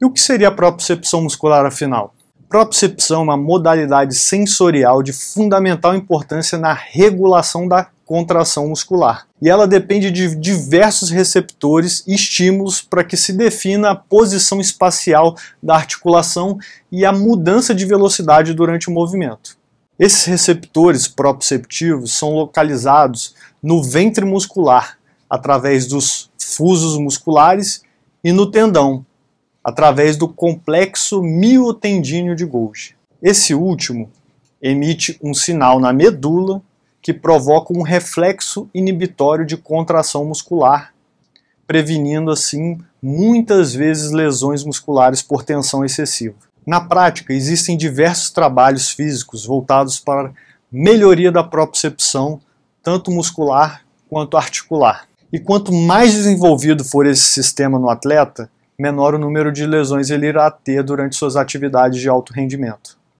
E o que seria a propriocepção muscular afinal? Propriocepção é uma modalidade sensorial de fundamental importância na regulação da contração muscular. E ela depende de diversos receptores e estímulos para que se defina a posição espacial da articulação e a mudança de velocidade durante o movimento. Esses receptores proprioceptivos são localizados no ventre muscular, através dos fusos musculares e no tendão, através do complexo miotendíneo de Golgi. Esse último emite um sinal na medula que provoca um reflexo inibitório de contração muscular, prevenindo assim muitas vezes lesões musculares por tensão excessiva. Na prática, existem diversos trabalhos físicos voltados para melhoria da propriocepção, tanto muscular quanto articular. E quanto mais desenvolvido for esse sistema no atleta, menor o número de lesões ele irá ter durante suas atividades de alto rendimento.